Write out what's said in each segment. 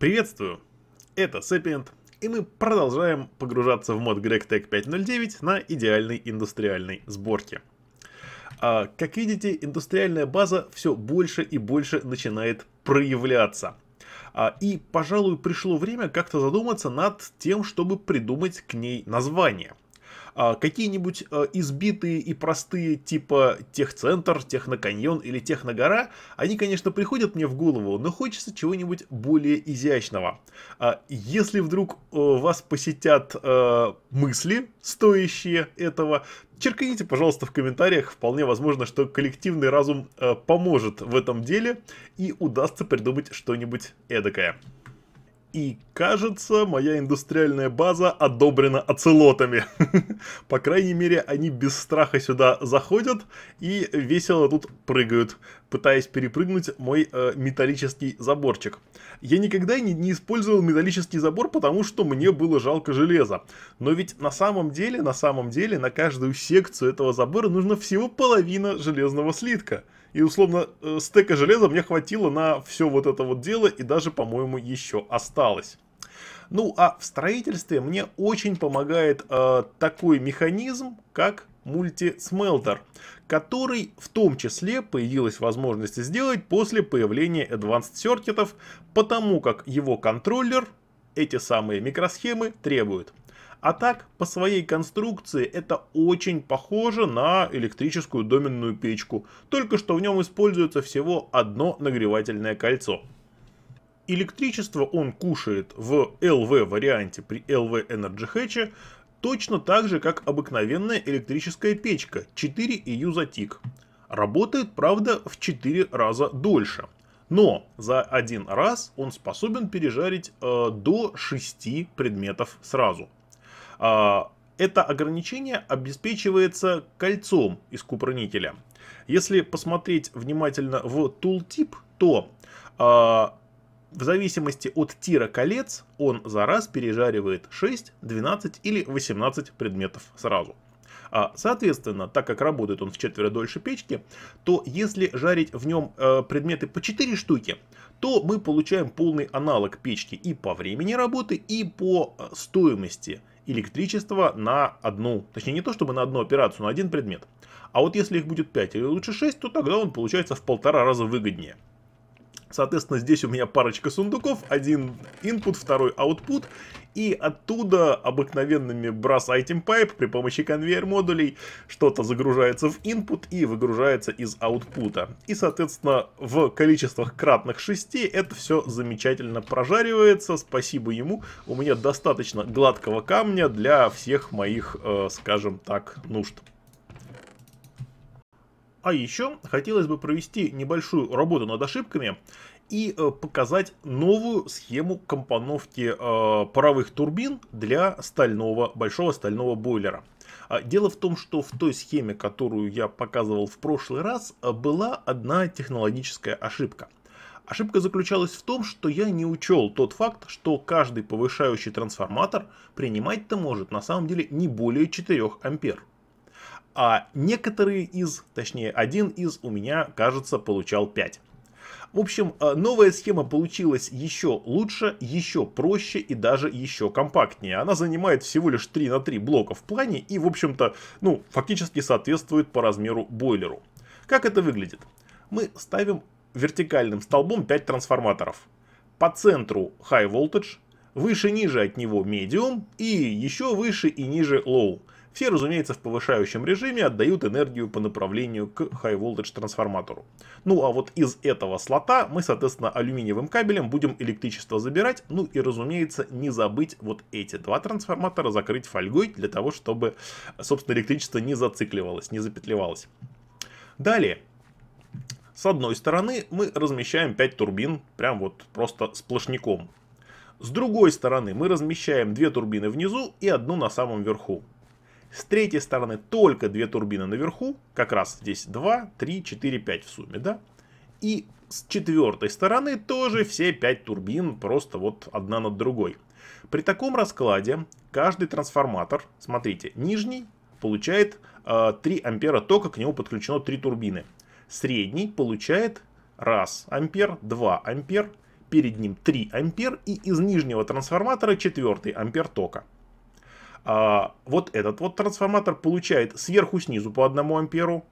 Приветствую! Это Сапиент, и мы продолжаем погружаться в мод GregTech 509 на идеальной индустриальной сборке. А, как видите, индустриальная база все больше и больше начинает проявляться. А, и, пожалуй, пришло время как-то задуматься над тем, чтобы придумать к ней название – а, какие-нибудь э, избитые и простые, типа техцентр, техноканьон или техногора, они, конечно, приходят мне в голову, но хочется чего-нибудь более изящного. А, если вдруг э, вас посетят э, мысли, стоящие этого, черкните пожалуйста, в комментариях. Вполне возможно, что коллективный разум э, поможет в этом деле и удастся придумать что-нибудь эдакое. И кажется, моя индустриальная база одобрена оцелотами. По крайней мере, они без страха сюда заходят и весело тут прыгают, пытаясь перепрыгнуть мой э, металлический заборчик. Я никогда не, не использовал металлический забор, потому что мне было жалко железа. Но ведь на самом деле, на самом деле, на каждую секцию этого забора нужно всего половина железного слитка. И, условно, э, стека железа мне хватило на все вот это вот дело, и даже, по-моему, еще осталось. Ну, а в строительстве мне очень помогает э, такой механизм, как мультисмелтер, который в том числе появилась возможность сделать после появления Advanced Circuit, потому как его контроллер эти самые микросхемы требует. А так, по своей конструкции это очень похоже на электрическую доменную печку, только что в нем используется всего одно нагревательное кольцо. Электричество он кушает в LV варианте при LV Energy Hatch, точно так же, как обыкновенная электрическая печка 4 EU за тик. Работает, правда, в 4 раза дольше. Но за один раз он способен пережарить э, до 6 предметов сразу – а, это ограничение обеспечивается кольцом из купронителя. Если посмотреть внимательно в тултип, то а, в зависимости от тира колец он за раз пережаривает 6, 12 или 18 предметов сразу. А, соответственно, так как работает он в четверо дольше печки, то если жарить в нем э, предметы по 4 штуки, то мы получаем полный аналог печки и по времени работы, и по э, стоимости электричества на одну, точнее не то чтобы на одну операцию, на один предмет. А вот если их будет 5 или лучше 6, то тогда он получается в полтора раза выгоднее. Соответственно, здесь у меня парочка сундуков, один input, второй output, и оттуда обыкновенными брас item pipe при помощи конвейер модулей что-то загружается в input и выгружается из output. И, соответственно, в количествах кратных 6 это все замечательно прожаривается. Спасибо ему. У меня достаточно гладкого камня для всех моих, э, скажем так, нужд. А еще хотелось бы провести небольшую работу над ошибками и э, показать новую схему компоновки э, паровых турбин для стального, большого стального бойлера. А, дело в том, что в той схеме, которую я показывал в прошлый раз, э, была одна технологическая ошибка. Ошибка заключалась в том, что я не учел тот факт, что каждый повышающий трансформатор принимать-то может на самом деле не более 4 ампер. А некоторые из, точнее один из у меня, кажется, получал 5. В общем, э, новая схема получилась еще лучше, еще проще и даже еще компактнее. Она занимает всего лишь 3 на 3 блока в плане и, в общем-то, ну, фактически соответствует по размеру бойлеру. Как это выглядит? Мы ставим вертикальным столбом 5 трансформаторов. По центру high voltage, выше-ниже от него medium и еще выше и ниже low. Все, разумеется, в повышающем режиме отдают энергию по направлению к High Voltage трансформатору. Ну а вот из этого слота мы, соответственно, алюминиевым кабелем будем электричество забирать, ну и, разумеется, не забыть вот эти два трансформатора закрыть фольгой для того, чтобы, собственно, электричество не зацикливалось, не запетлевалось. Далее, с одной стороны мы размещаем 5 турбин, прям вот просто сплошняком. С другой стороны мы размещаем 2 турбины внизу и одну на самом верху. С третьей стороны только две турбины наверху, как раз здесь 2, 3, 4, 5 в сумме, да? И с четвертой стороны тоже все 5 турбин, просто вот одна над другой. При таком раскладе каждый трансформатор, смотрите, нижний получает э, 3 ампера тока, к нему подключено 3 турбины. Средний получает 1 ампер, 2 ампер, перед ним 3 ампер и из нижнего трансформатора 4 ампер тока. А, вот этот вот трансформатор получает сверху снизу по 1 амперу,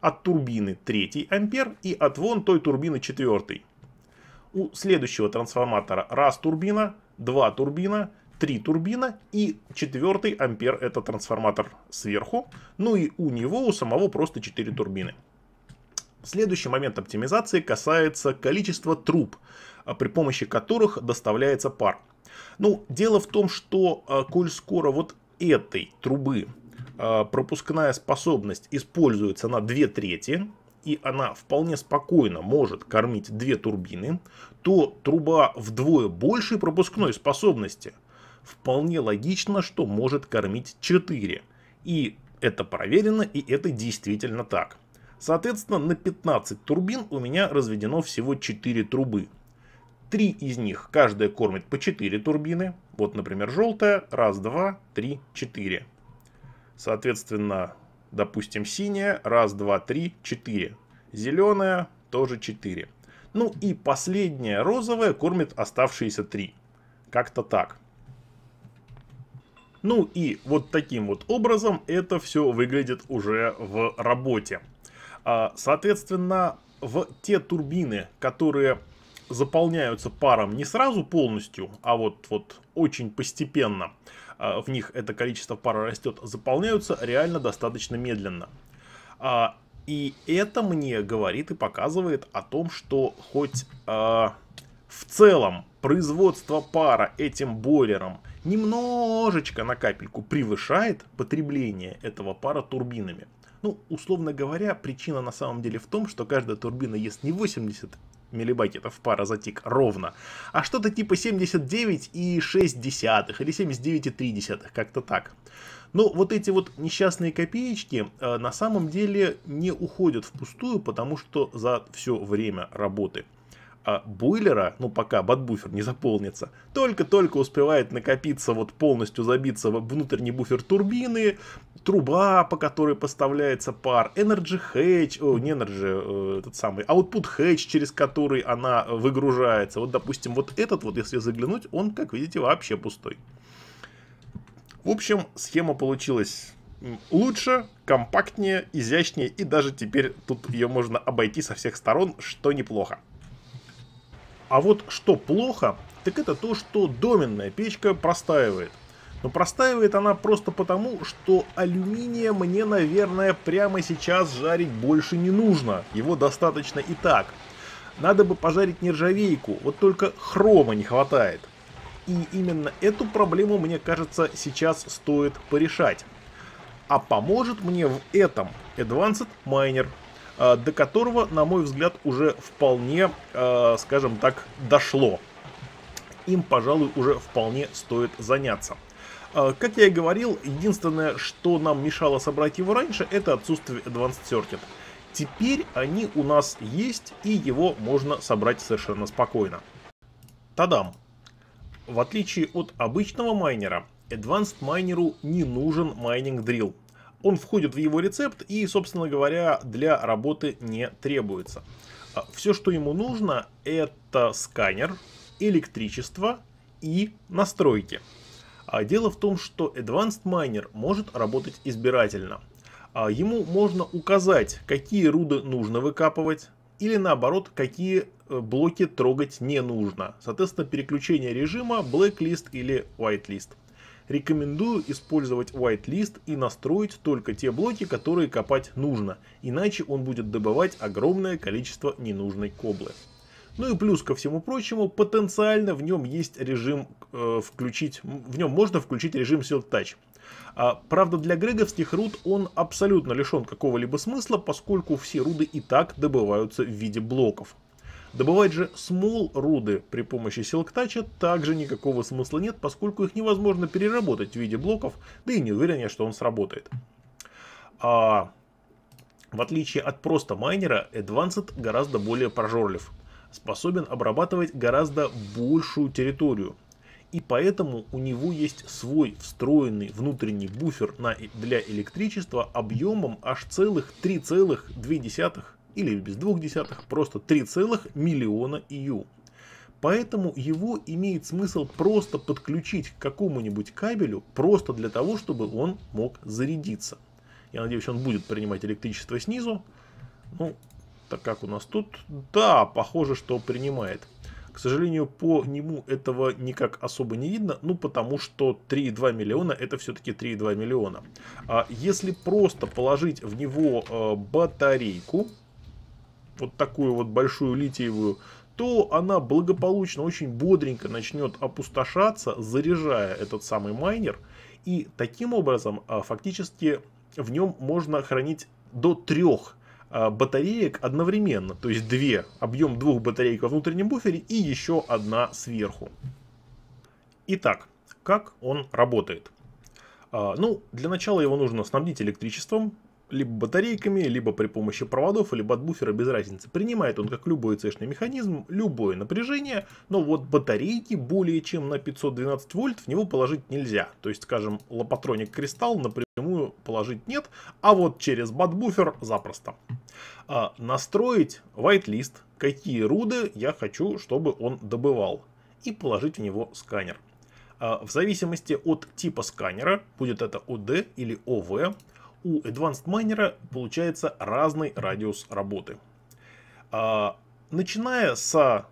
от турбины 3 ампер и от вон той турбины 4. У следующего трансформатора раз турбина, два турбина, три турбина и четвертый ампер это трансформатор сверху. Ну и у него у самого просто 4 турбины. Следующий момент оптимизации касается количества труб, а, при помощи которых доставляется пар. Ну, дело в том, что, а, коль скоро вот этой трубы а, пропускная способность используется на две трети, и она вполне спокойно может кормить две турбины, то труба вдвое большей пропускной способности вполне логично, что может кормить 4. И это проверено, и это действительно так. Соответственно, на 15 турбин у меня разведено всего 4 трубы. Три из них, каждая кормит по 4 турбины. Вот, например, желтая. Раз, два, три, четыре. Соответственно, допустим, синяя. Раз, два, три, четыре. Зеленая тоже 4. Ну и последняя розовая кормит оставшиеся 3. Как-то так. Ну и вот таким вот образом это все выглядит уже в работе. А, соответственно, в те турбины, которые заполняются паром не сразу полностью, а вот, вот очень постепенно а, в них это количество пара растет, заполняются реально достаточно медленно. А, и это мне говорит и показывает о том, что хоть а, в целом производство пара этим бойлером немножечко на капельку превышает потребление этого пара турбинами. Ну, условно говоря, причина на самом деле в том, что каждая турбина ест не 80 миллибакетов пара за тик ровно, а что-то типа 79,6 или 79,3, как-то так. Но ну, вот эти вот несчастные копеечки э, на самом деле не уходят впустую, потому что за все время работы а буйлера, ну пока бадбуфер не заполнится, только-только успевает накопиться, вот полностью забиться внутренний буфер турбины, труба, по которой поставляется пар, Energy Hedge, о, не Energy, э, этот самый, Output Hedge, через который она выгружается. Вот, допустим, вот этот вот, если заглянуть, он, как видите, вообще пустой. В общем, схема получилась лучше, компактнее, изящнее, и даже теперь тут ее можно обойти со всех сторон, что неплохо. А вот что плохо, так это то, что доменная печка простаивает. Но простаивает она просто потому, что алюминия мне, наверное, прямо сейчас жарить больше не нужно. Его достаточно и так. Надо бы пожарить нержавейку, вот только хрома не хватает. И именно эту проблему, мне кажется, сейчас стоит порешать. А поможет мне в этом Advanced Miner Э, до которого, на мой взгляд, уже вполне, э, скажем так, дошло. Им, пожалуй, уже вполне стоит заняться. Э, как я и говорил, единственное, что нам мешало собрать его раньше, это отсутствие Advanced Circuit. Теперь они у нас есть, и его можно собрать совершенно спокойно. Тадам! В отличие от обычного майнера, Advanced майнеру не нужен майнинг дрилл. Он входит в его рецепт и, собственно говоря, для работы не требуется. А, Все, что ему нужно, это сканер, электричество и настройки. А, дело в том, что Advanced Miner может работать избирательно. А, ему можно указать, какие руды нужно выкапывать, или наоборот, какие э, блоки трогать не нужно. Соответственно, переключение режима Blacklist или Whitelist. Рекомендую использовать whitelist и настроить только те блоки, которые копать нужно, иначе он будет добывать огромное количество ненужной коблы. Ну и плюс ко всему прочему, потенциально в нем есть режим э, включить, в нем можно включить режим Silk Touch. А, правда, для греговских руд он абсолютно лишен какого-либо смысла, поскольку все руды и так добываются в виде блоков. Добывать же смол руды при помощи силктача также никакого смысла нет, поскольку их невозможно переработать в виде блоков, да и не уверен я, что он сработает. А в отличие от просто майнера, Advanced гораздо более прожорлив, способен обрабатывать гораздо большую территорию. И поэтому у него есть свой встроенный внутренний буфер на, для электричества объемом аж целых 3,2 или без двух десятых, просто 3 целых миллиона ИЮ. Поэтому его имеет смысл просто подключить к какому-нибудь кабелю, просто для того, чтобы он мог зарядиться. Я надеюсь, он будет принимать электричество снизу. Ну, так как у нас тут, да, похоже, что принимает. К сожалению, по нему этого никак особо не видно, ну потому что 3,2 миллиона это все-таки 3,2 миллиона. А если просто положить в него э, батарейку, вот такую вот большую литиевую, то она благополучно, очень бодренько начнет опустошаться, заряжая этот самый майнер. И таким образом а, фактически в нем можно хранить до трех а, батареек одновременно, то есть две, объем двух батареек во внутреннем буфере и еще одна сверху. Итак, как он работает? А, ну, для начала его нужно снабдить электричеством, либо батарейками, либо при помощи проводов, либо от буфера, без разницы. Принимает он, как любой цешный механизм, любое напряжение, но вот батарейки более чем на 512 вольт в него положить нельзя. То есть, скажем, лопатроник кристалл напрямую положить нет, а вот через батбуфер запросто. А, настроить whitelist, какие руды я хочу, чтобы он добывал, и положить в него сканер. А, в зависимости от типа сканера, будет это OD или OV, у Advanced Miner получается разный радиус работы. А, начиная с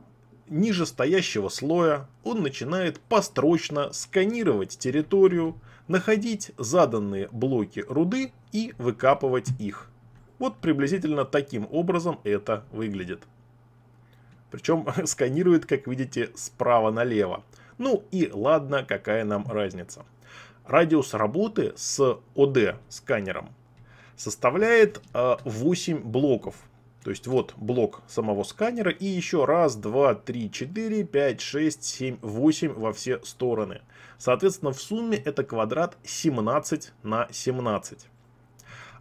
ниже стоящего слоя, он начинает построчно сканировать территорию, находить заданные блоки руды и выкапывать их. Вот приблизительно таким образом это выглядит. Причем сканирует, как видите, справа налево. Ну и ладно, какая нам разница. Радиус работы с ОД сканером составляет 8 э, блоков. То есть вот блок самого сканера и еще раз, два, три, четыре, пять, шесть, семь, восемь во все стороны. Соответственно, в сумме это квадрат 17 на 17.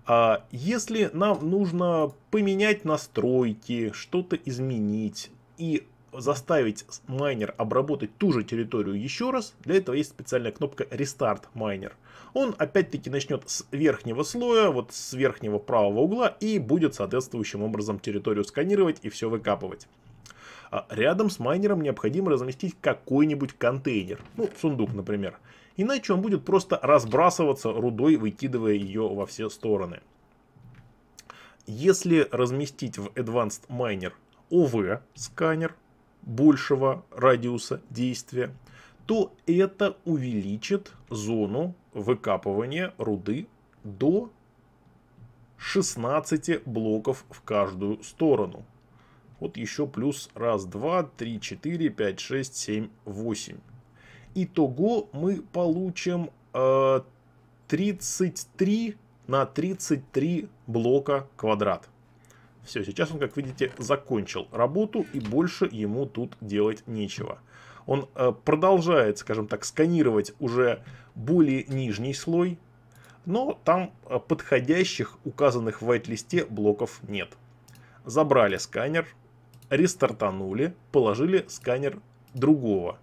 А если нам нужно поменять настройки, что-то изменить, и заставить майнер обработать ту же территорию еще раз, для этого есть специальная кнопка Restart Miner. Он опять-таки начнет с верхнего слоя, вот с верхнего правого угла и будет соответствующим образом территорию сканировать и все выкапывать. А рядом с майнером необходимо разместить какой-нибудь контейнер, ну сундук например. Иначе он будет просто разбрасываться рудой, выкидывая ее во все стороны. Если разместить в Advanced Miner ОВ сканер, большего радиуса действия, то это увеличит зону выкапывания руды до 16 блоков в каждую сторону. Вот еще плюс раз, два, три, четыре, пять, шесть, семь, восемь. Итого мы получим э, 33 на 33 блока квадрат. Все, сейчас он, как видите, закончил работу и больше ему тут делать нечего. Он э, продолжает, скажем так, сканировать уже более нижний слой, но там э, подходящих, указанных в white-листе, блоков нет. Забрали сканер, рестартанули, положили сканер другого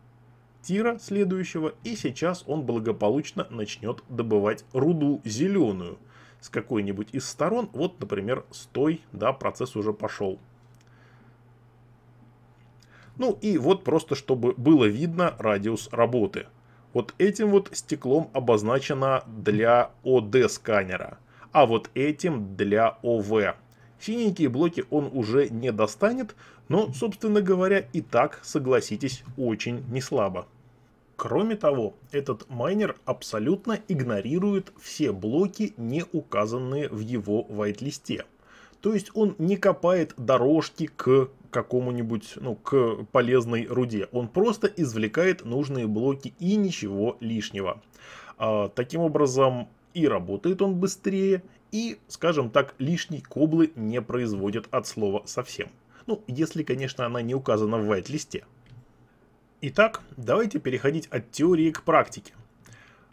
тира следующего, и сейчас он благополучно начнет добывать руду зеленую – с какой-нибудь из сторон. Вот, например, стой, да, процесс уже пошел. Ну и вот просто, чтобы было видно радиус работы. Вот этим вот стеклом обозначено для ОД сканера, а вот этим для ОВ. Синенькие блоки он уже не достанет, но, собственно говоря, и так, согласитесь, очень неслабо. Кроме того, этот майнер абсолютно игнорирует все блоки, не указанные в его вайт-листе. То есть он не копает дорожки к какому-нибудь, ну, к полезной руде. Он просто извлекает нужные блоки и ничего лишнего. А, таким образом, и работает он быстрее, и, скажем так, лишней коблы не производит от слова совсем. Ну, если, конечно, она не указана в вайт-листе. Итак, давайте переходить от теории к практике.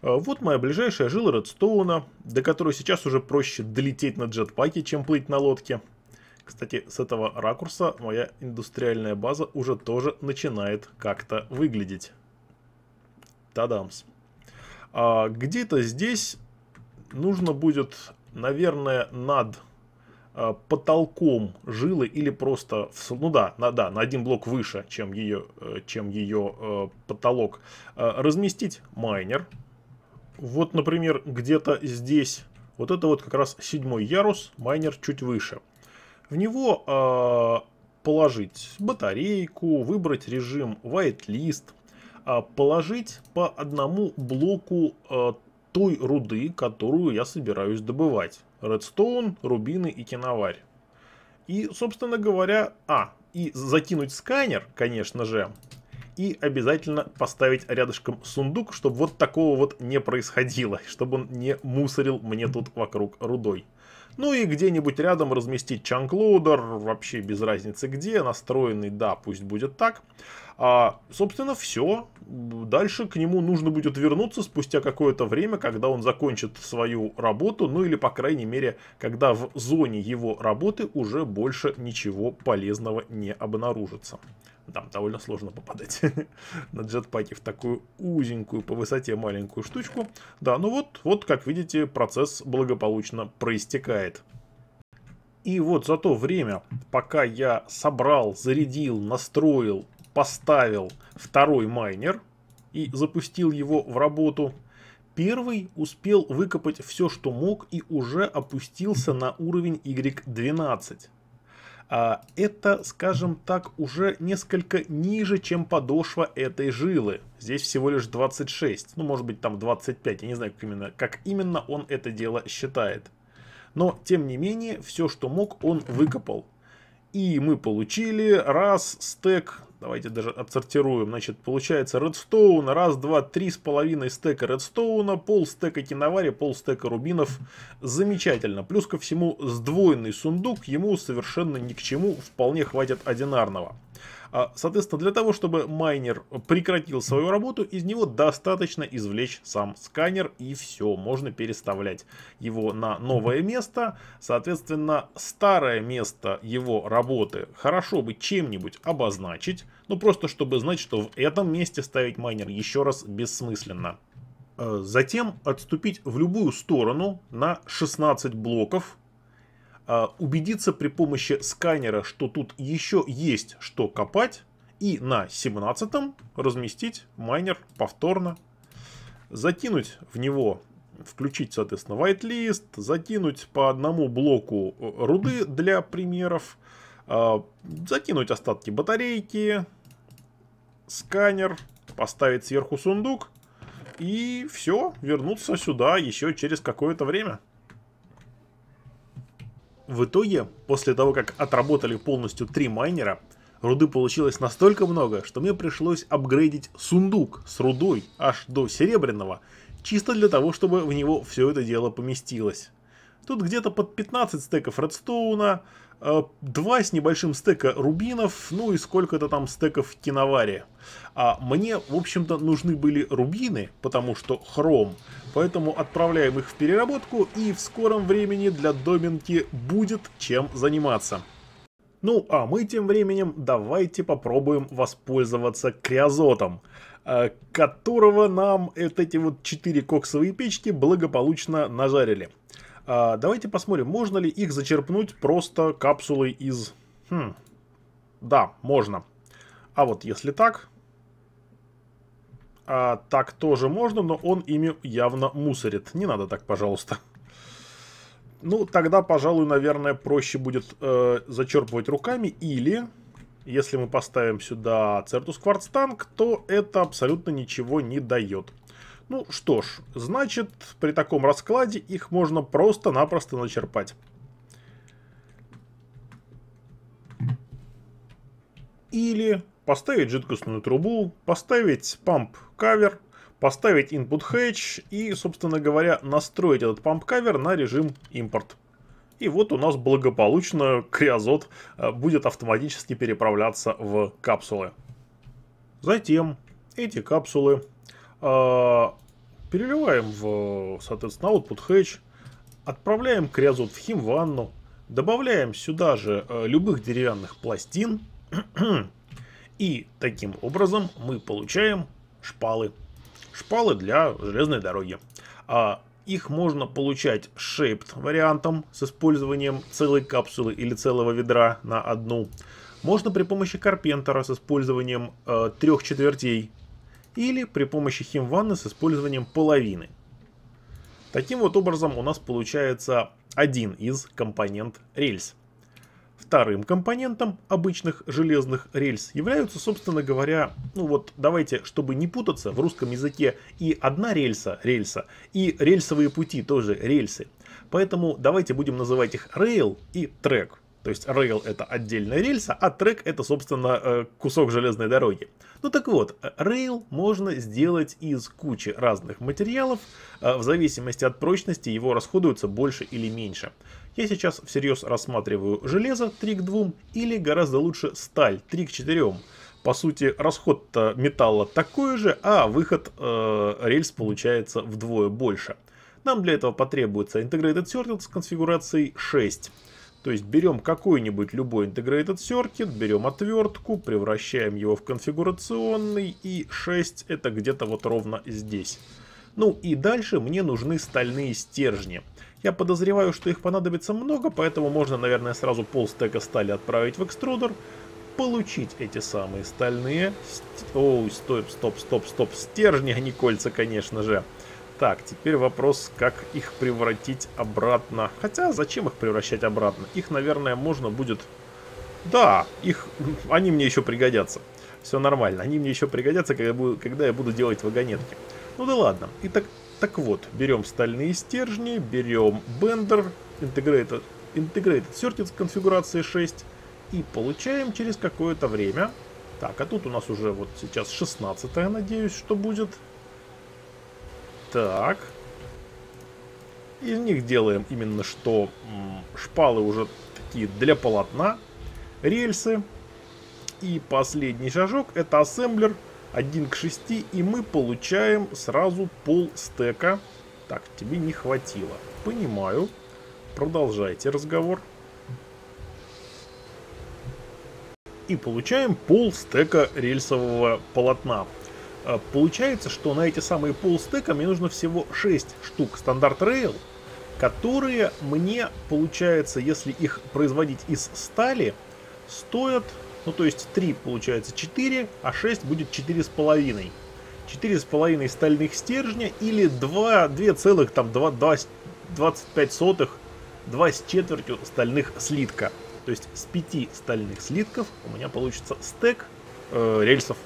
Э, вот моя ближайшая жила Редстоуна, до которой сейчас уже проще долететь на джетпаке, чем плыть на лодке. Кстати, с этого ракурса моя индустриальная база уже тоже начинает как-то выглядеть. Тадамс. А где-то здесь нужно будет, наверное, над Э, потолком жилы или просто, ну да, на, да, на один блок выше, чем ее, э, чем ее э, потолок, разместить майнер. Вот, например, где-то здесь, вот это вот как раз седьмой ярус, майнер чуть выше. В него положить батарейку, выбрать режим white whitelist, положить по одному блоку той руды, которую я собираюсь добывать редстоун, рубины и киноварь. И, собственно говоря, а, и закинуть сканер, конечно же, и обязательно поставить рядышком сундук, чтобы вот такого вот не происходило, чтобы он не мусорил мне тут вокруг рудой. Ну и где-нибудь рядом разместить чанклоудер, вообще без разницы где, настроенный, да, пусть будет так. А, собственно, все. Дальше к нему нужно будет вернуться спустя какое-то время, когда он закончит свою работу, ну или, по крайней мере, когда в зоне его работы уже больше ничего полезного не обнаружится. Там довольно сложно попадать на джетпаке в такую узенькую по высоте маленькую штучку. Да, ну вот, вот как видите, процесс благополучно проистекает. И вот за то время, пока я собрал, зарядил, настроил, поставил второй майнер и запустил его в работу, первый успел выкопать все, что мог и уже опустился на уровень Y12. А это, скажем так, уже несколько ниже, чем подошва этой жилы. Здесь всего лишь 26, ну может быть там 25, я не знаю как именно, как именно он это дело считает. Но, тем не менее, все, что мог, он выкопал. И мы получили раз стек Давайте даже отсортируем. Значит, получается редстоуна. Раз, два, три с половиной стека редстоуна, пол стека киновари, пол стека рубинов. Замечательно. Плюс ко всему сдвоенный сундук. Ему совершенно ни к чему. Вполне хватит одинарного. А, соответственно, для того, чтобы майнер прекратил свою работу, из него достаточно извлечь сам сканер и все. Можно переставлять его на новое место. Соответственно, старое место его работы хорошо бы чем-нибудь обозначить. Ну, просто чтобы знать, что в этом месте ставить майнер еще раз бессмысленно. Э, затем отступить в любую сторону на 16 блоков а, убедиться при помощи сканера, что тут еще есть что копать, и на 17 разместить майнер повторно, закинуть в него, включить, соответственно, whitelist, закинуть по одному блоку э, руды для примеров, а, закинуть остатки батарейки, сканер, поставить сверху сундук, и все, вернуться сюда еще через какое-то время. В итоге, после того, как отработали полностью три майнера, руды получилось настолько много, что мне пришлось апгрейдить сундук с рудой аж до серебряного, чисто для того, чтобы в него все это дело поместилось. Тут где-то под 15 стеков редстоуна, Э, два с небольшим стека рубинов, ну и сколько-то там стеков киновари. А мне, в общем-то, нужны были рубины, потому что хром. Поэтому отправляем их в переработку, и в скором времени для доминки будет чем заниматься. Ну, а мы тем временем давайте попробуем воспользоваться криозотом, э, которого нам вот эти вот четыре коксовые печки благополучно нажарили. А, давайте посмотрим, можно ли их зачерпнуть просто капсулой из... Хм. Да, можно. А вот если так... А, так тоже можно, но он ими явно мусорит. Не надо так, пожалуйста. Ну, тогда, пожалуй, наверное, проще будет э, зачерпывать руками. Или, если мы поставим сюда Цертус Кварцтанк, то это абсолютно ничего не дает. Ну что ж, значит, при таком раскладе их можно просто-напросто начерпать. Или поставить жидкостную трубу, поставить памп-кавер, поставить input hatch и, собственно говоря, настроить этот памп-кавер на режим импорт. И вот у нас благополучно криозот э, будет автоматически переправляться в капсулы. Затем эти капсулы а, переливаем в, соответственно, output hatch. Отправляем крязут в химванну. Добавляем сюда же э, любых деревянных пластин. И таким образом мы получаем шпалы. Шпалы для железной дороги. А их можно получать shaped вариантом с использованием целой капсулы или целого ведра на одну. Можно при помощи карпентера с использованием э, трех четвертей или при помощи химванны с использованием половины. Таким вот образом у нас получается один из компонент рельс. Вторым компонентом обычных железных рельс являются, собственно говоря, ну вот давайте, чтобы не путаться, в русском языке и одна рельса – рельса, и рельсовые пути тоже рельсы. Поэтому давайте будем называть их рейл и трек – то есть рейл это отдельная рельса, а трек это, собственно, э, кусок железной дороги. Ну так вот, рейл можно сделать из кучи разных материалов, э, в зависимости от прочности его расходуется больше или меньше. Я сейчас всерьез рассматриваю железо 3 к 2 или гораздо лучше сталь 3 к 4. По сути, расход металла такой же, а выход э, рельс получается вдвое больше. Нам для этого потребуется Integrated Circuit с конфигурацией 6. То есть берем какой-нибудь любой Integrated Circuit, берем отвертку, превращаем его в конфигурационный, и 6 это где-то вот ровно здесь. Ну и дальше мне нужны стальные стержни. Я подозреваю, что их понадобится много, поэтому можно, наверное, сразу пол стека стали отправить в экструдер, получить эти самые стальные... Ст... Оу, стоп, стоп, стоп, стоп, стержни, а не кольца, конечно же. Так, теперь вопрос, как их превратить обратно. Хотя, зачем их превращать обратно? Их, наверное, можно будет... Да, их... они мне еще пригодятся. Все нормально, они мне еще пригодятся, когда, буду... когда я буду делать вагонетки. Ну да ладно. Итак, так вот, берем стальные стержни, берем бендер, Integrated, Integrated Circuits конфигурации 6 и получаем через какое-то время... Так, а тут у нас уже вот сейчас 16 надеюсь, что будет. Так. Из них делаем именно что шпалы уже такие для полотна, рельсы. И последний шажок это ассемблер 1 к 6. И мы получаем сразу пол стека. Так, тебе не хватило. Понимаю. Продолжайте разговор. И получаем пол стека рельсового полотна. А, получается, что на эти самые полстека мне нужно всего 6 штук стандарт рейл, которые мне, получается, если их производить из стали, стоят, ну то есть 3 получается 4, а 6 будет 4,5. 4,5 стальных стержня или 2, 2 целых там 2, 2, 25 сотых, 2 с четвертью стальных слитка. То есть с 5 стальных слитков у меня получится стек э, рельсов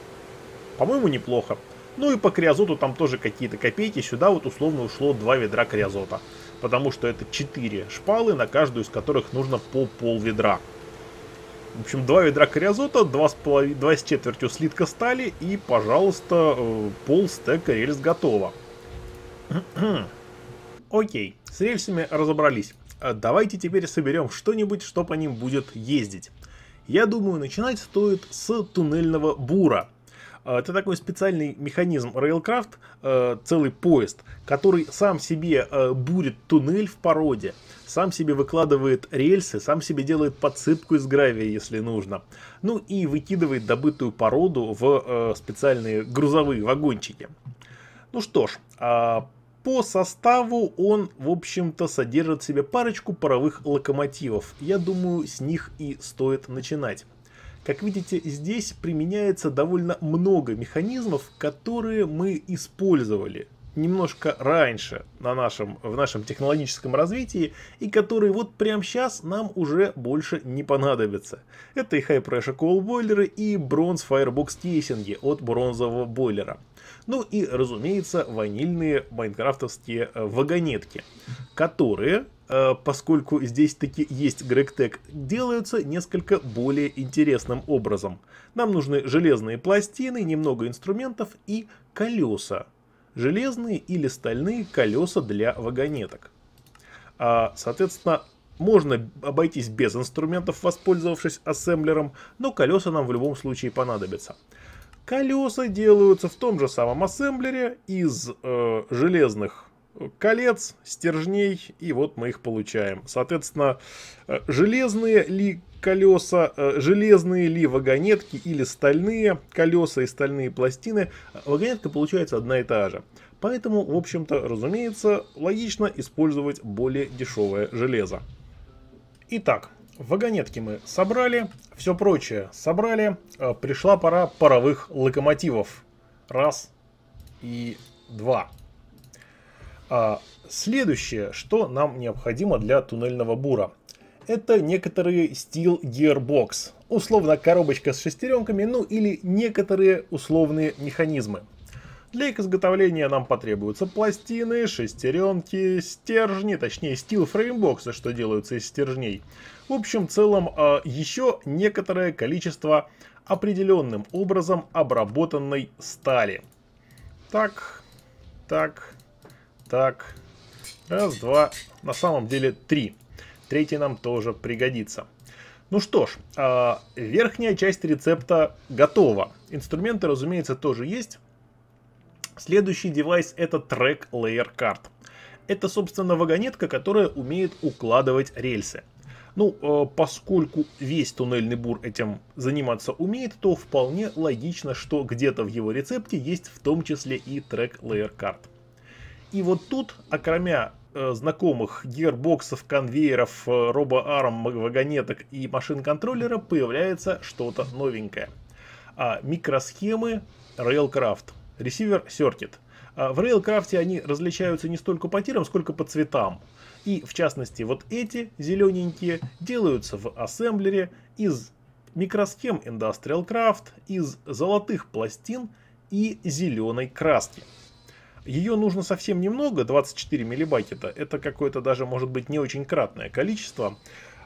по-моему, неплохо. Ну и по криозоту там тоже какие-то копейки. Сюда вот условно ушло два ведра криозота. Потому что это 4 шпалы, на каждую из которых нужно по пол ведра. В общем, два ведра криозота, два с, полов... два с четвертью слитка стали и, пожалуйста, э, пол стека рельс готово. Окей, с рельсами разобрались. Э, давайте теперь соберем что-нибудь, что по ним будет ездить. Я думаю, начинать стоит с туннельного бура – а, это такой специальный механизм Railcraft, а, целый поезд, который сам себе а, бурит туннель в породе, сам себе выкладывает рельсы, сам себе делает подсыпку из гравия, если нужно. Ну и выкидывает добытую породу в специальные грузовые вагончики. Ну что ж, по составу он, в общем-то, содержит в себе парочку паровых локомотивов. Я думаю, с них и стоит начинать. Как видите, здесь применяется довольно много механизмов, которые мы использовали немножко раньше на нашем, в нашем технологическом развитии и которые вот прямо сейчас нам уже больше не понадобятся. Это и High Pressure Coal Boiler и Bronze Firebox Casing от бронзового бойлера. Ну и, разумеется, ванильные майнкрафтовские э, вагонетки, которые э, поскольку здесь таки есть грегтек, делаются несколько более интересным образом. Нам нужны железные пластины, немного инструментов и колеса. Железные или стальные колеса для вагонеток. А, соответственно, можно обойтись без инструментов, воспользовавшись ассемблером, но колеса нам в любом случае понадобятся. Колеса делаются в том же самом ассемблере из э, железных э, колец, стержней, и вот мы их получаем. Соответственно, э, железные ли колеса, э, железные ли вагонетки или стальные колеса и стальные пластины, вагонетка получается одна и та же. Поэтому, в общем-то, разумеется, логично использовать более дешевое железо. Итак, Вагонетки мы собрали, все прочее собрали. Э, пришла пора паровых локомотивов. Раз и два. А, следующее, что нам необходимо для туннельного бура. Это некоторые стил Gearbox. Условно коробочка с шестеренками, ну или некоторые условные механизмы. Для их изготовления нам потребуются пластины, шестеренки, стержни, точнее стил фреймбоксы, что делаются из стержней, в общем целом, а, еще некоторое количество определенным образом обработанной стали. Так, так, так. Раз, два, на самом деле три. Третий нам тоже пригодится. Ну что ж, а, верхняя часть рецепта готова. Инструменты, разумеется, тоже есть. Следующий девайс это Track Layer Card. Это, собственно, вагонетка, которая умеет укладывать рельсы. Ну, э, поскольку весь туннельный бур этим заниматься умеет, то вполне логично, что где-то в его рецепте есть в том числе и трек Layer Card. И вот тут, окромя э, знакомых гербоксов, конвейеров, э, вагонеток и машин-контроллера, появляется что-то новенькое. А, микросхемы Railcraft, ресивер Circuit. А в Railcraft они различаются не столько по тирам, сколько по цветам. И в частности вот эти зелененькие делаются в ассемблере из микросхем Industrial Craft, из золотых пластин и зеленой краски. Ее нужно совсем немного, 24 миллибакета, это какое-то даже может быть не очень кратное количество.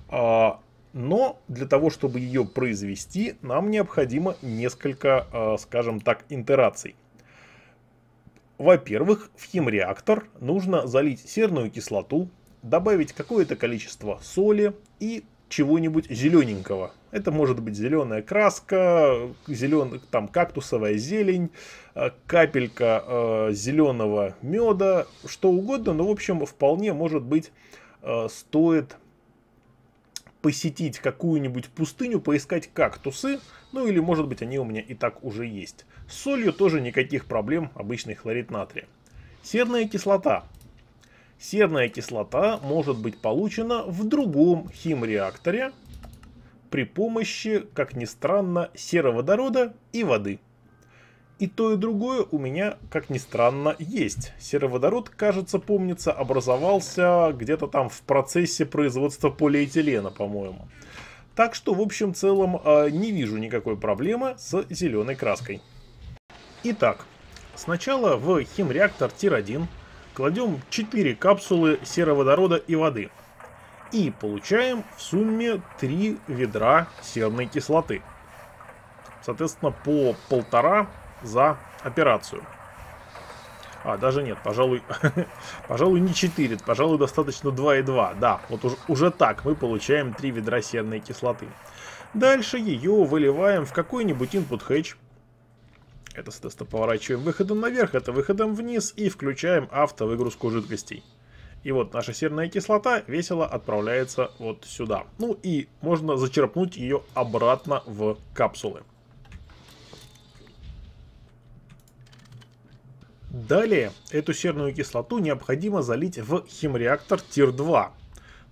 А, но для того, чтобы ее произвести, нам необходимо несколько, а, скажем так, интераций. Во-первых, в химреактор нужно залить серную кислоту, добавить какое-то количество соли и чего-нибудь зелененького. Это может быть зеленая краска, зелен, там кактусовая зелень, э, капелька э, зеленого меда, что угодно. Но, в общем, вполне может быть э, стоит посетить какую-нибудь пустыню, поискать кактусы, ну или может быть они у меня и так уже есть. С солью тоже никаких проблем, обычный хлорид натрия. Серная кислота. Серная кислота может быть получена в другом химреакторе при помощи, как ни странно, сероводорода и воды. И то, и другое у меня, как ни странно, есть. Сероводород, кажется, помнится, образовался где-то там в процессе производства полиэтилена, по-моему. Так что, в общем целом, э, не вижу никакой проблемы с зеленой краской. Итак, сначала в химреактор Тир-1 кладем 4 капсулы сероводорода и воды. И получаем в сумме 3 ведра серной кислоты. Соответственно, по полтора за операцию. А, даже нет, пожалуй, пожалуй не 4, пожалуй, достаточно 2,2. Да, вот уж, уже так мы получаем 3 ведра серной кислоты. Дальше ее выливаем в какой-нибудь input хэч это, соответственно, поворачиваем выходом наверх, это выходом вниз и включаем автовыгрузку жидкостей. И вот наша серная кислота весело отправляется вот сюда. Ну и можно зачерпнуть ее обратно в капсулы. Далее эту серную кислоту необходимо залить в химреактор Тир 2.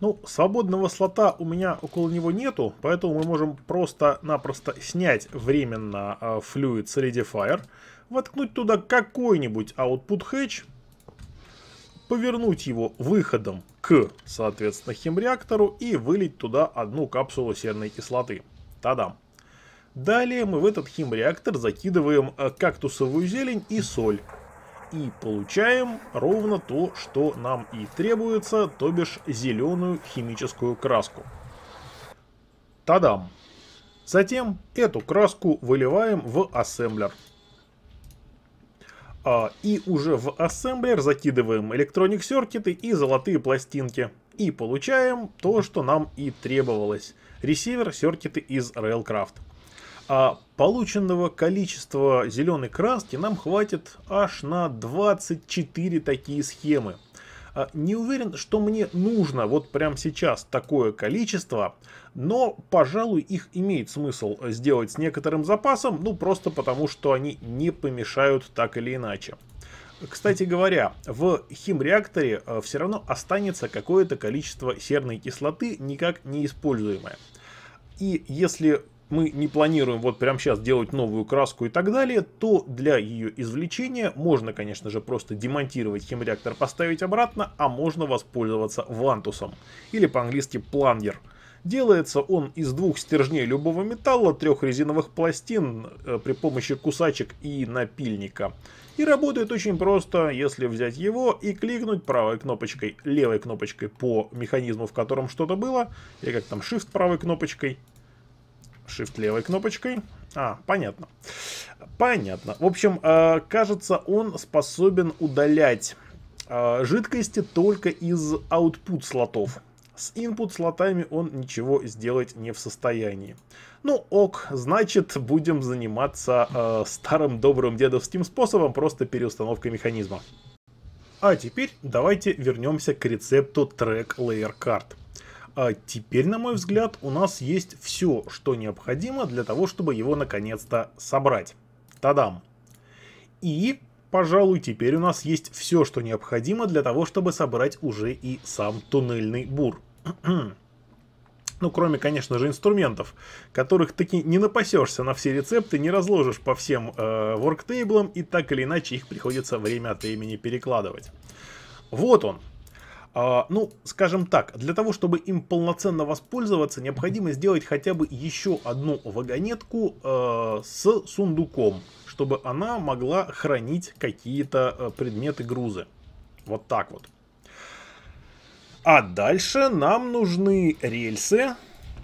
Ну, свободного слота у меня около него нету, поэтому мы можем просто-напросто снять временно э, Fluid Solidifier, воткнуть туда какой-нибудь Output Hatch, повернуть его выходом к, соответственно, химреактору и вылить туда одну капсулу серной кислоты. Тадам! Далее мы в этот химреактор закидываем э, кактусовую зелень и соль и получаем ровно то, что нам и требуется, то бишь зеленую химическую краску. Тадам! Затем эту краску выливаем в ассемблер. А, и уже в ассемблер закидываем электроник серкеты и золотые пластинки. И получаем то, что нам и требовалось. Ресивер серкеты из Railcraft. А полученного количества зеленой краски нам хватит аж на 24 такие схемы. А не уверен, что мне нужно вот прямо сейчас такое количество, но, пожалуй, их имеет смысл сделать с некоторым запасом, ну просто потому, что они не помешают так или иначе. Кстати говоря, в химреакторе э, все равно останется какое-то количество серной кислоты, никак не используемое. И если мы не планируем вот прямо сейчас делать новую краску и так далее, то для ее извлечения можно, конечно же, просто демонтировать химреактор, поставить обратно, а можно воспользоваться вантусом, или по-английски плангер. Делается он из двух стержней любого металла, трех резиновых пластин э, при помощи кусачек и напильника. И работает очень просто, если взять его и кликнуть правой кнопочкой, левой кнопочкой по механизму, в котором что-то было, или как там shift правой кнопочкой, Shift левой кнопочкой. А, понятно. Понятно. В общем, э, кажется, он способен удалять э, жидкости только из output слотов. С input слотами он ничего сделать не в состоянии. Ну ок, значит будем заниматься э, старым добрым дедовским способом, просто переустановкой механизма. А теперь давайте вернемся к рецепту трек Layer Card. А теперь, на мой взгляд, у нас есть все, что необходимо для того, чтобы его наконец-то собрать. Тадам! И, пожалуй, теперь у нас есть все, что необходимо для того, чтобы собрать уже и сам туннельный бур. Ну, кроме, конечно же, инструментов, которых таки не напасешься на все рецепты, не разложишь по всем э, ворктейблам, и так или иначе их приходится время от времени перекладывать. Вот он, а, ну, скажем так, для того, чтобы им полноценно воспользоваться, необходимо сделать хотя бы еще одну вагонетку э, с сундуком, чтобы она могла хранить какие-то э, предметы грузы. Вот так вот. А дальше нам нужны рельсы,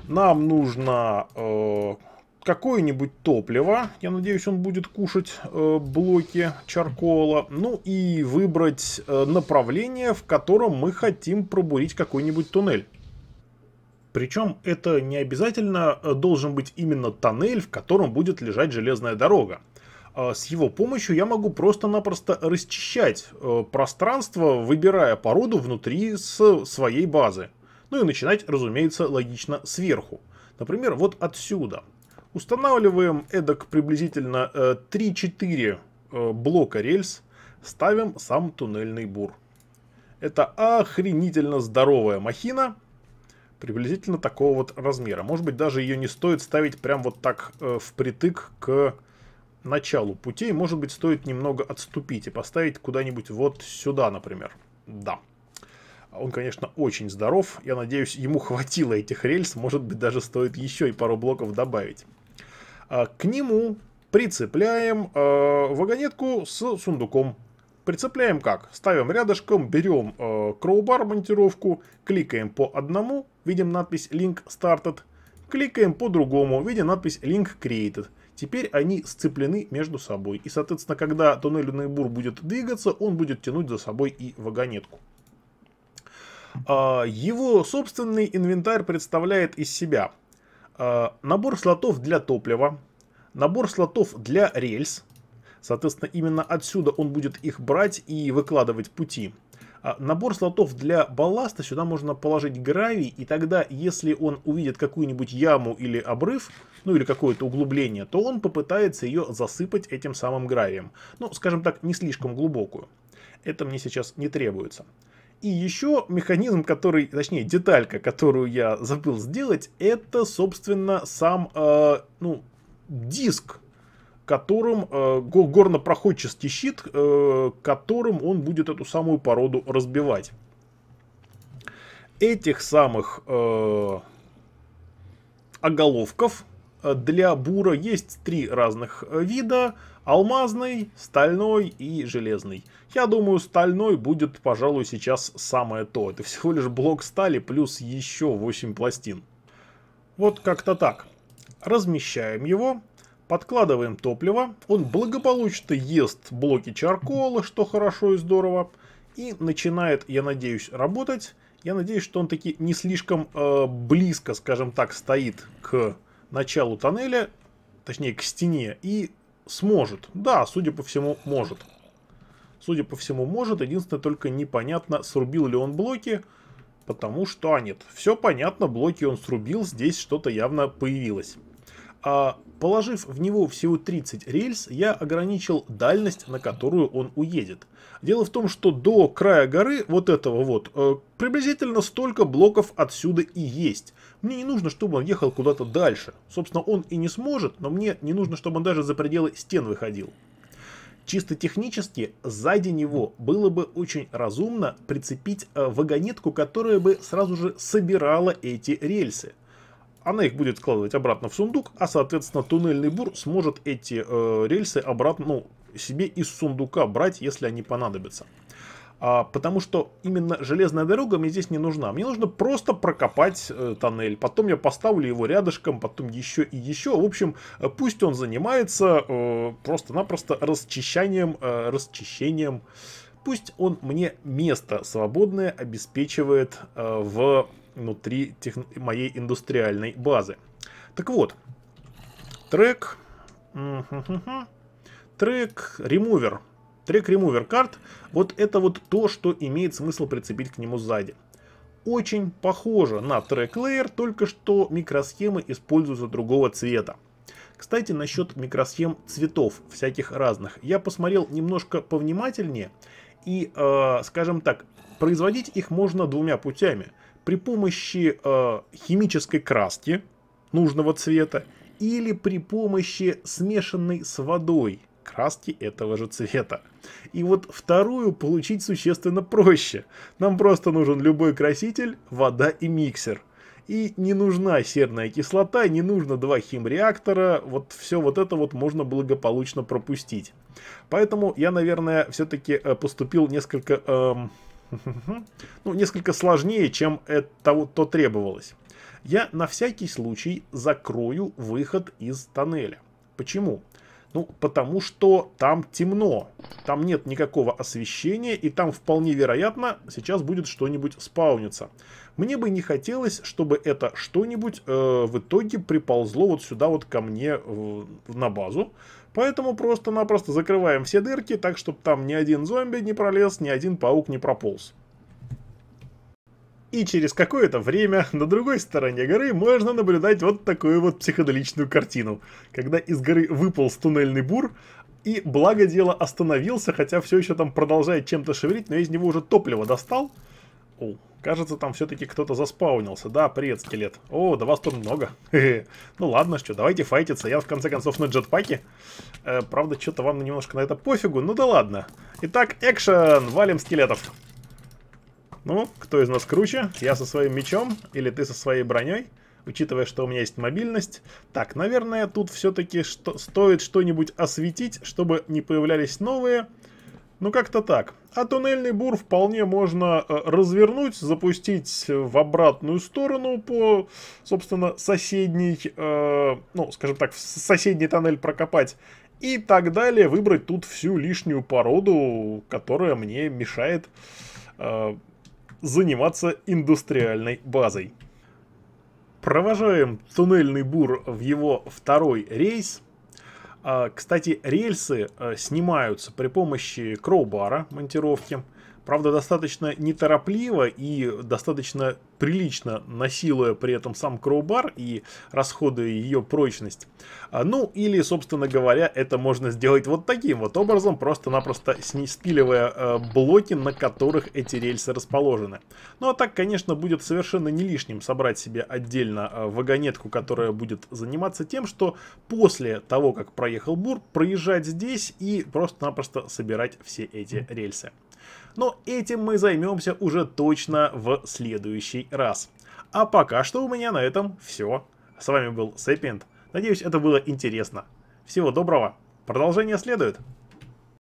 нам нужно э, какое-нибудь топливо, я надеюсь, он будет кушать э, блоки чаркола, ну и выбрать э, направление, в котором мы хотим пробурить какой-нибудь туннель. Причем это не обязательно э, должен быть именно тоннель, в котором будет лежать железная дорога. А с его помощью я могу просто-напросто расчищать э, пространство, выбирая породу внутри своей базы. Ну и начинать, разумеется, логично сверху. Например, вот отсюда. Устанавливаем эдак приблизительно 3-4 э, э, блока рельс, ставим сам туннельный бур. Это охренительно здоровая махина, приблизительно такого вот размера. Может быть, даже ее не стоит ставить прям вот так э, впритык к началу путей. Может быть, стоит немного отступить и поставить куда-нибудь вот сюда, например. Да. Он, конечно, очень здоров. Я надеюсь, ему хватило этих рельс. Может быть, даже стоит еще и пару блоков добавить. А, к нему прицепляем а, вагонетку с сундуком. Прицепляем как? Ставим рядышком, берем э, а, кроубар монтировку, кликаем по одному, видим надпись Link Started, кликаем по другому, видим надпись Link Created. Теперь они сцеплены между собой. И, соответственно, когда туннельный бур будет двигаться, он будет тянуть за собой и вагонетку. Его собственный инвентарь представляет из себя а, набор слотов для топлива. Набор слотов для рельс. Соответственно, именно отсюда он будет их брать и выкладывать пути. А, набор слотов для балласта, сюда можно положить гравий, и тогда, если он увидит какую-нибудь яму или обрыв, ну или какое-то углубление, то он попытается ее засыпать этим самым гравием. Ну, скажем так, не слишком глубокую. Это мне сейчас не требуется. И еще механизм, который, точнее, деталька, которую я забыл сделать, это, собственно, сам, э, ну, диск, которым э, горнопроходческий щит, э, которым он будет эту самую породу разбивать. Этих самых э, оголовков э, для бура есть три разных э, вида. Алмазный, стальной и железный. Я думаю, стальной будет, пожалуй, сейчас самое то. Это всего лишь блок стали плюс еще 8 пластин. Вот как-то так. Размещаем его, подкладываем топливо. Он благополучно ест блоки чаркола, что хорошо и здорово. И начинает, я надеюсь, работать. Я надеюсь, что он таки не слишком э, близко, скажем так, стоит к началу тоннеля, точнее к стене, и сможет. Да, судя по всему, может. Судя по всему, может. Единственное, только непонятно, срубил ли он блоки, потому что... А, нет, все понятно, блоки он срубил, здесь что-то явно появилось. А, Положив в него всего 30 рельс, я ограничил дальность, на которую он уедет. Дело в том, что до края горы, вот этого вот, э, приблизительно столько блоков отсюда и есть. Мне не нужно, чтобы он ехал куда-то дальше. Собственно, он и не сможет, но мне не нужно, чтобы он даже за пределы стен выходил. Чисто технически, сзади него было бы очень разумно прицепить э, вагонетку, которая бы сразу же собирала эти рельсы она их будет складывать обратно в сундук, а, соответственно, туннельный бур сможет эти э, рельсы обратно ну, себе из сундука брать, если они понадобятся. А, потому что именно железная дорога мне здесь не нужна. Мне нужно просто прокопать э, тоннель. Потом я поставлю его рядышком, потом еще и еще. В общем, э, пусть он занимается э, просто-напросто расчищанием, э, расчищением. Пусть он мне место свободное обеспечивает э, в внутри тех... моей индустриальной базы. Так вот, трек... Трек-ремувер. Трек-ремувер карт. Вот это вот то, что имеет смысл прицепить к нему сзади. Очень похоже на трек-лейер, только что микросхемы используются другого цвета. Кстати, насчет микросхем цветов всяких разных. Я посмотрел немножко повнимательнее. И, э, скажем так, производить их можно двумя путями при помощи э, химической краски нужного цвета или при помощи смешанной с водой краски этого же цвета. И вот вторую получить существенно проще. Нам просто нужен любой краситель, вода и миксер. И не нужна серная кислота, не нужно два химреактора, вот все вот это вот можно благополучно пропустить. Поэтому я, наверное, все-таки э, поступил несколько... Эм, ну, несколько сложнее, чем это то требовалось. Я на всякий случай закрою выход из тоннеля. Почему? Ну, потому что там темно, там нет никакого освещения, и там вполне вероятно сейчас будет что-нибудь спауниться. Мне бы не хотелось, чтобы это что-нибудь э, в итоге приползло вот сюда вот ко мне э, на базу, Поэтому просто-напросто закрываем все дырки, так чтобы там ни один зомби не пролез, ни один паук не прополз. И через какое-то время на другой стороне горы можно наблюдать вот такую вот психоделичную картину, когда из горы выполз туннельный бур, и благо дело остановился, хотя все еще там продолжает чем-то шевелить, но из него уже топливо достал. Оу, Кажется, там все-таки кто-то заспаунился. Да, привет, скелет. О, да вас тут много. ну ладно, что, давайте файтиться. Я, в конце концов, на джетпаке. Э, правда, что-то вам немножко на это пофигу. Ну да ладно. Итак, экшен! Валим скелетов. Ну, кто из нас круче? Я со своим мечом или ты со своей броней? Учитывая, что у меня есть мобильность. Так, наверное, тут все-таки что стоит что-нибудь осветить, чтобы не появлялись новые... Ну, как-то так. А туннельный бур вполне можно э, развернуть, запустить в обратную сторону по, собственно, соседней, э, ну, скажем так, в соседний тоннель прокопать и так далее. Выбрать тут всю лишнюю породу, которая мне мешает э, заниматься индустриальной базой. Провожаем туннельный бур в его второй рейс – а, кстати, рельсы э, снимаются при помощи кроубара монтировки. Правда, достаточно неторопливо и достаточно прилично насилуя при этом сам кроубар и расходы ее прочность. А, ну или, собственно говоря, это можно сделать вот таким вот образом, просто-напросто спиливая а, блоки, на которых эти рельсы расположены. Ну а так, конечно, будет совершенно не лишним собрать себе отдельно а, вагонетку, которая будет заниматься тем, что после того, как проехал бур, проезжать здесь и просто-напросто собирать все эти рельсы. Но этим мы займемся уже точно в следующий раз. А пока что у меня на этом все. С вами был Сэппиент. Надеюсь, это было интересно. Всего доброго. Продолжение следует.